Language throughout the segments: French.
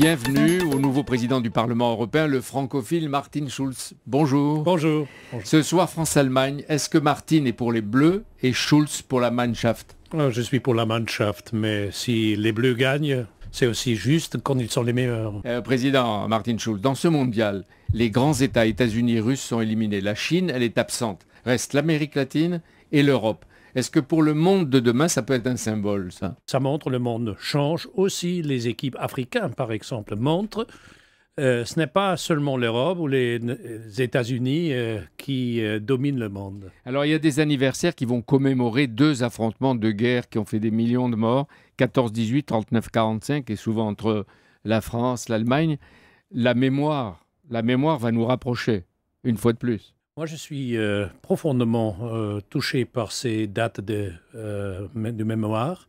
Bienvenue au nouveau président du Parlement européen, le francophile Martin Schulz. Bonjour. Bonjour. Ce soir, France-Allemagne, est-ce que Martin est pour les Bleus et Schulz pour la Mannschaft euh, Je suis pour la Mannschaft, mais si les Bleus gagnent, c'est aussi juste quand ils sont les meilleurs. Euh, président Martin Schulz, dans ce mondial, les grands États États-Unis russes sont éliminés. La Chine, elle est absente. Reste l'Amérique latine et l'Europe. Est-ce que pour le monde de demain, ça peut être un symbole, ça Ça montre le monde change aussi. Les équipes africaines, par exemple, montrent. Euh, ce n'est pas seulement l'Europe ou les, euh, États-Unis euh, qui dominent le monde. Alors il y a des anniversaires qui vont commémorer deux affrontements de guerre qui ont fait des millions de morts, 14-18, 39-45, et souvent entre la France, l'Allemagne. La mémoire, la mémoire va nous rapprocher, une fois de plus. Moi, je suis euh, profondément euh, touché par ces dates de, euh, de, mémoire.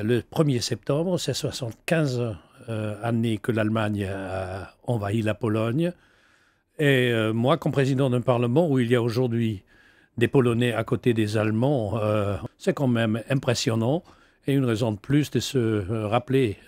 Le 1er septembre, c'est 75 années que l'Allemagne a envahi la Pologne. Et moi, comme président d'un Parlement où il y a aujourd'hui des Polonais à côté des Allemands, c'est quand même impressionnant et une raison de plus de se rappeler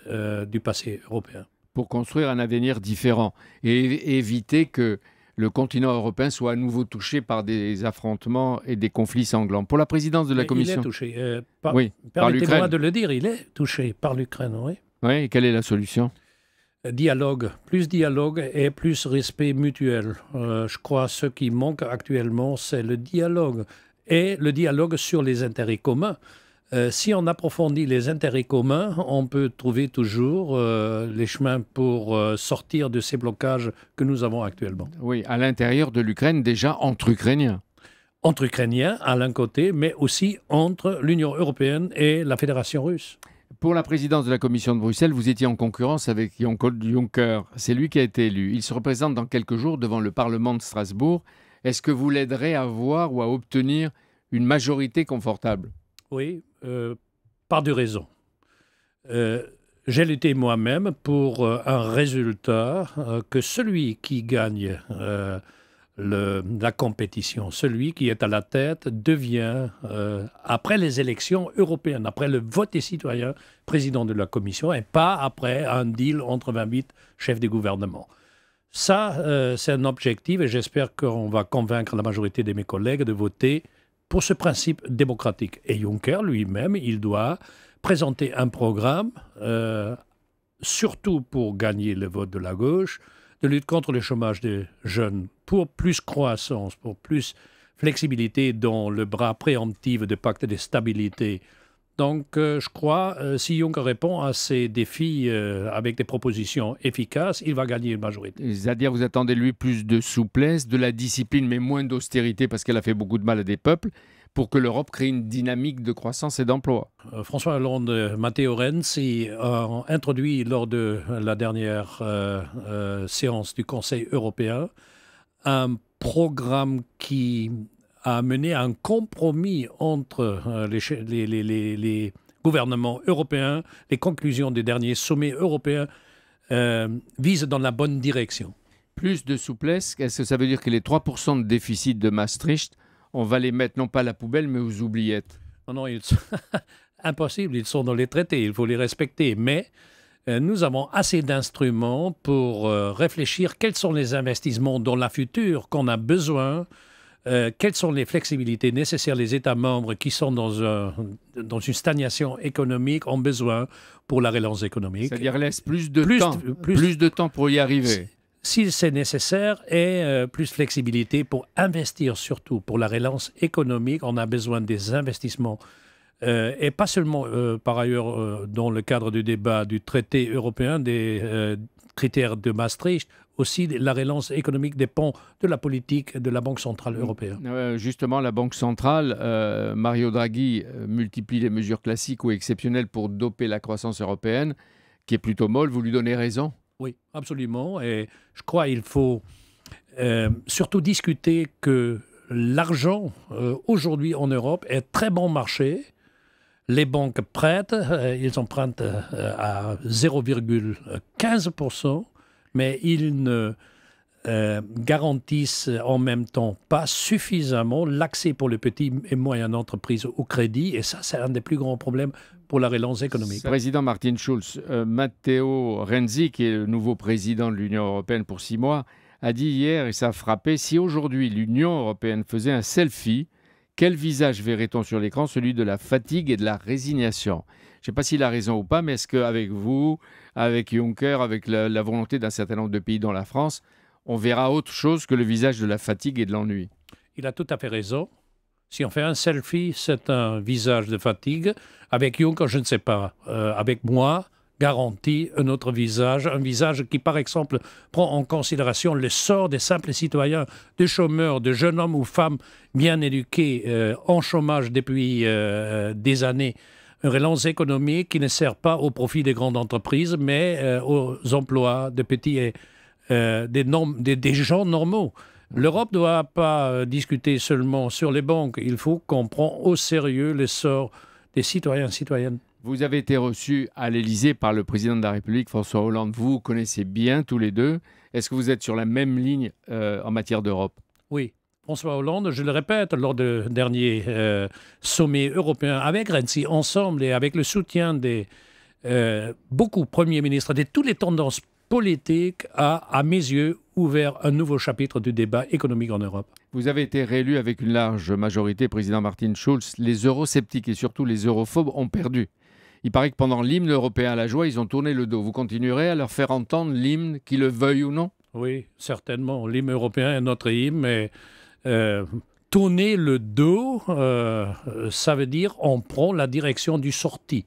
du passé européen. Pour construire un avenir différent et éviter que le continent européen soit à nouveau touché par des affrontements et des conflits sanglants. Pour la présidence de la Commission. Il est touché. Euh, par, oui, Permettez-moi de le dire, il est touché par l'Ukraine, oui. Oui, et quelle est la solution euh, Dialogue, plus dialogue et plus respect mutuel. Euh, je crois que ce qui manque actuellement, c'est le dialogue. Et le dialogue sur les intérêts communs. Euh, si on approfondit les intérêts communs, on peut trouver toujours euh, les chemins pour euh, sortir de ces blocages que nous avons actuellement. Oui, à l'intérieur de l'Ukraine, déjà entre Ukrainiens. Entre Ukrainiens, à l'un côté, mais aussi entre l'Union européenne et la Fédération russe. Pour la présidence de la Commission de Bruxelles, vous étiez en concurrence avec Juncker. C'est lui qui a été élu. Il se représente dans quelques jours devant le Parlement de Strasbourg. Est-ce que vous l'aiderez à voir ou à obtenir une majorité confortable Oui, euh, par deux raisons. Euh, j'ai lutté moi-même pour euh, un résultat que celui qui gagne la compétition, celui qui est à la tête, devient, après les élections européennes, après le vote des citoyens, président de la Commission et pas après un deal entre 28 chefs des gouvernement. Ça, c'est un objectif et j'espère qu'on va convaincre la majorité de mes collègues de voter pour ce principe démocratique. Et Juncker lui-même, il doit présenter un programme, euh, surtout pour gagner le vote de la gauche, de lutte contre le chômage des jeunes, pour plus croissance, pour plus flexibilité dans le bras préemptif du pacte de stabilité donc, euh, je crois, que euh, si Juncker répond à ces défis euh, avec des propositions efficaces, il va gagner une majorité. C'est-à-dire, vous attendez lui plus de souplesse, de la discipline, mais moins d'austérité, parce qu'elle a fait beaucoup de mal à des peuples, pour que l'Europe crée une dynamique de croissance et d'emploi. François Hollande, Matteo Renzi ont introduit lors de la dernière séance du Conseil européen un programme qui à mener un compromis entre euh, les, gouvernements européens. Les conclusions des derniers sommets européens euh, visent dans la bonne direction. Plus de souplesse, est-ce que ça veut dire que les 3% de déficit de Maastricht, on va les mettre non pas à la poubelle, mais aux oubliettes Non, non, impossible, ils sont dans les traités, il faut les respecter. Mais euh, nous avons assez d'instruments pour réfléchir quels sont les investissements dans la future qu'on a besoin euh, quelles sont les flexibilités nécessaires les États membres qui sont dans, une stagnation économique ont besoin pour la relance économique C'est-à-dire laisse plus de temps, de temps pour y arriver. Si, c'est nécessaire, et euh, plus plus flexibilité pour investir surtout pour la relance économique. On a besoin des investissements euh, et pas seulement, par ailleurs, dans le cadre du débat du traité européen des critères de Maastricht, aussi la relance économique dépend de la politique de la Banque centrale mm. européenne. justement, la Banque centrale, euh, Mario Draghi euh, multiplie les mesures classiques ou exceptionnelles pour doper la croissance européenne, qui est plutôt molle. Vous lui donnez raison Oui, absolument. Et je crois qu'il faut euh, surtout discuter que l'argent aujourd'hui en Europe est très bon marché les banques prêtent, ils empruntent à 0,15% mais ils ne euh, garantissent en même temps pas suffisamment l'accès pour les petites et moyennes entreprises au crédit. Et ça, c'est un des plus grands problèmes pour la relance économique. Président Martin Schulz, euh, Matteo Renzi, qui est le nouveau président de l'Union européenne pour six mois, a dit hier, et ça a frappé, si aujourd'hui l'Union européenne faisait un selfie, quel visage verrait-on sur l'écran Celui de la fatigue et de la résignation. Je ne sais pas s'il a raison ou pas, mais est-ce qu'avec vous, avec Juncker, avec la, volonté d'un certain nombre de pays dans la France, on verra autre chose que le visage de la fatigue et de l'ennui Il a tout à fait raison. Si on fait un selfie, c'est un visage de fatigue. Avec Juncker, je ne sais pas. Euh, avec moi, garantie, un autre visage, un visage qui, par exemple, prend en considération le sort des simples citoyens, des chômeurs, de jeunes hommes ou femmes bien éduqués, euh, en chômage depuis euh, des années, une relance économique qui ne sert pas au profit des grandes entreprises, mais euh, aux emplois des petits et euh, des, gens normaux. L'Europe ne doit pas euh, discuter seulement sur les banques. Il faut qu'on prenne au sérieux les sorts des citoyens et citoyennes. Vous avez été reçu à l'Élysée par le président de la République, François Hollande. Vous, connaissez bien tous les deux. Est-ce que vous êtes sur la même ligne en matière d'Europe Oui. François Hollande, je le répète, lors du dernier euh, sommet européen avec Renzi, ensemble et avec le soutien des euh, beaucoup premiers ministres de toutes les tendances politiques, a, à mes yeux, ouvert un nouveau chapitre du débat économique en Europe. Vous avez été réélu avec une large majorité, président Martin Schulz. Les eurosceptiques et surtout les europhobes ont perdu. Il paraît que pendant l'hymne européen à la joie, ils ont tourné le dos. Vous continuerez à leur faire entendre l'hymne, qu'ils le veuillent ou non Oui, certainement. L'hymne européen est notre hymne. Et... Euh, tourner le dos, euh, ça veut dire on prend la direction du sorti.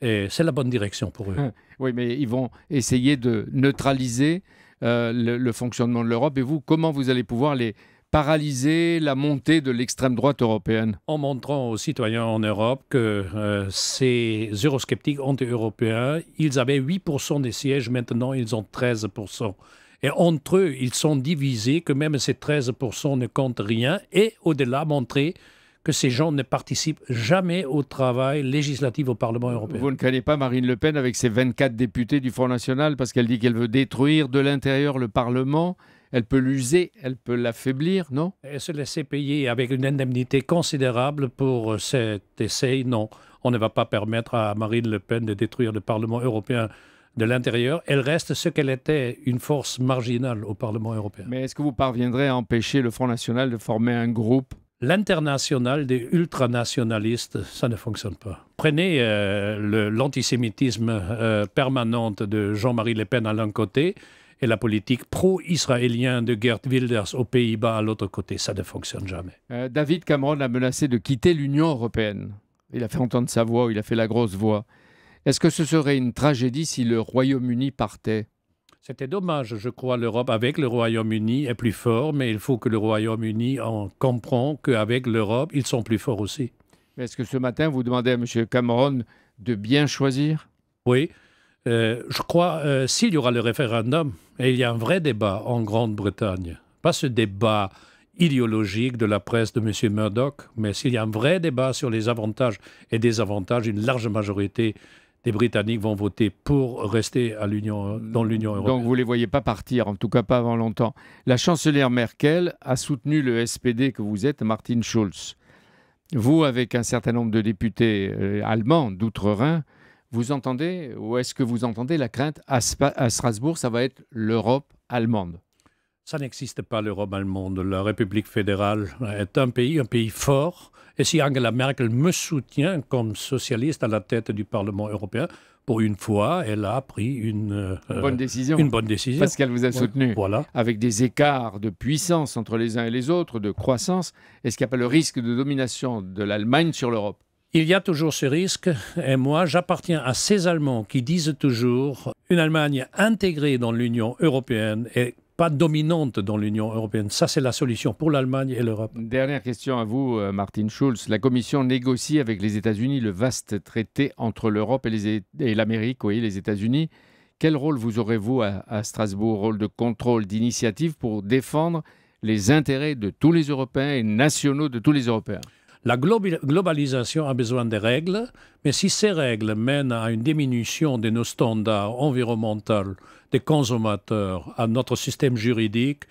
Et c'est la bonne direction pour eux. Oui, mais ils vont essayer de neutraliser euh, le, fonctionnement de l'Europe. Et vous, comment vous allez pouvoir les paralyser la montée de l'extrême droite européenne En montrant aux citoyens en Europe que ces eurosceptiques anti-européens, ils avaient 8% des sièges, maintenant ils ont 13%. Et entre eux, ils sont divisés, que même ces 13% ne comptent rien, et au-delà, montrer que ces gens ne participent jamais au travail législatif au Parlement européen. Vous ne connaissez pas Marine Le Pen avec ses 24 députés du Front National parce qu'elle dit qu'elle veut détruire de l'intérieur le Parlement elle peut l'user, elle peut l'affaiblir, non Elle se laisser payer avec une indemnité considérable pour cet essai, non. On ne va pas permettre à Marine Le Pen de détruire le Parlement européen de l'intérieur, elle reste ce qu'elle était, une force marginale au Parlement européen. Mais est-ce que vous parviendrez à empêcher le Front National de former un groupe L'international des ultranationalistes, ça ne fonctionne pas. Prenez euh, l'antisémitisme euh, permanent de Jean-Marie Le Pen à l'un côté et la politique pro-israélienne de Geert Wilders aux Pays-Bas à l'autre côté. Ça ne fonctionne jamais. Euh, David Cameron a menacé de quitter l'Union européenne. Il a fait entendre sa voix, il a fait la grosse voix. Est-ce que ce serait une tragédie si le Royaume-Uni partait c'était dommage, je crois, l'Europe avec le Royaume-Uni est plus fort, mais il faut que le Royaume-Uni en comprend qu'avec l'Europe, ils sont plus forts aussi. Est-ce que ce matin, vous demandez à M. Cameron de bien choisir Oui. Euh, je crois, euh, s'il y aura le référendum, et il y a un vrai débat en Grande-Bretagne, pas ce débat idéologique de la presse de M. Murdoch, mais s'il y a un vrai débat sur les avantages et désavantages, une large majorité les Britanniques vont voter pour rester dans l'Union européenne. Donc vous ne les voyez pas partir, en tout cas pas avant longtemps. La chancelière Merkel a soutenu le SPD que vous êtes, Martin Schulz. Vous, avec un certain nombre de députés euh, allemands d'outre-Rhin, vous entendez, ou est-ce que vous entendez la crainte à Strasbourg, ça va être l'Europe allemande Ça n'existe pas l'Europe allemande. La République fédérale est un pays, un pays fort, et si Angela Merkel me soutient comme socialiste à la tête du Parlement européen, pour une fois, elle a pris une, euh, bonne, décision. une bonne décision. Parce qu'elle vous a soutenu. Voilà. Avec des écarts de puissance entre les uns et les autres, de croissance. Est-ce qu'il n'y a pas le risque de domination de l'Allemagne sur l'Europe il y a toujours ce risque, et moi j'appartiens à ces Allemands qui disent toujours une Allemagne intégrée dans l'Union européenne est pas dominante dans l'Union européenne. Ça, c'est la solution pour l'Allemagne et l'Europe. Dernière question à vous, euh, Martin Schulz. La Commission négocie avec les États-Unis le vaste traité entre l'Europe et l'Amérique, oui, les États-Unis. Quel rôle vous aurez-vous à, Strasbourg Rôle de contrôle, d'initiative pour défendre les intérêts de tous les Européens et nationaux de tous les Européens la globalisation a besoin des règles, mais si ces règles mènent à une diminution de nos standards environnementaux, des consommateurs, à notre système juridique,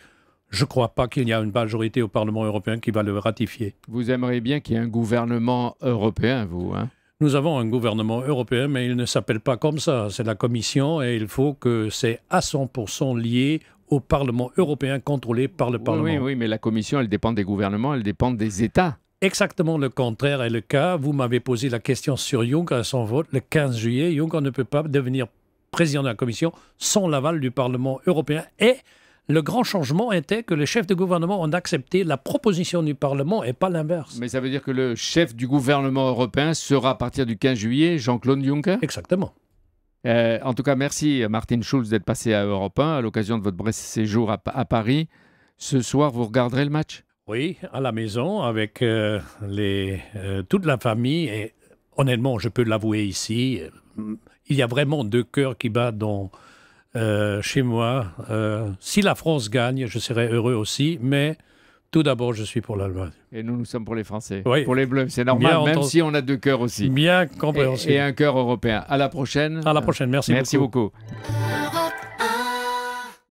je ne crois pas qu'il y a une majorité au Parlement européen qui va le ratifier. Vous aimeriez bien qu'il y ait un gouvernement européen, vous hein nous avons un gouvernement européen, mais il ne s'appelle pas comme ça. C'est la Commission et il faut que c'est à 100% lié au Parlement européen contrôlé par le Parlement. Oui, oui, mais la Commission, elle dépend des gouvernements, elle dépend des États exactement le contraire est le cas. Vous m'avez posé la question sur Juncker à son vote le 15 juillet. Juncker ne peut pas devenir président de la Commission sans l'aval du Parlement européen. Et le grand changement était que les chefs de gouvernement ont accepté la proposition du Parlement et pas l'inverse. Mais ça veut dire que le chef du gouvernement européen sera à partir du 15 juillet Jean-Claude Juncker Exactement. Euh, en tout cas, merci Martin Schulz d'être passé à Europe 1 à l'occasion de votre bref séjour à Paris. Ce soir, vous regarderez le match oui, à la maison avec euh, euh, toute la famille. Et honnêtement, je peux l'avouer ici, euh, il y a vraiment deux cœurs qui battent dans, chez moi. si la France gagne, je serai heureux aussi, mais tout d'abord, je suis pour l'Allemagne. Et nous, nous sommes pour les Français. Pour les Bleus, c'est normal, même si on a deux cœurs aussi. Bien compréhensible. Et, un cœur européen. À la prochaine. À la prochaine, merci, merci beaucoup.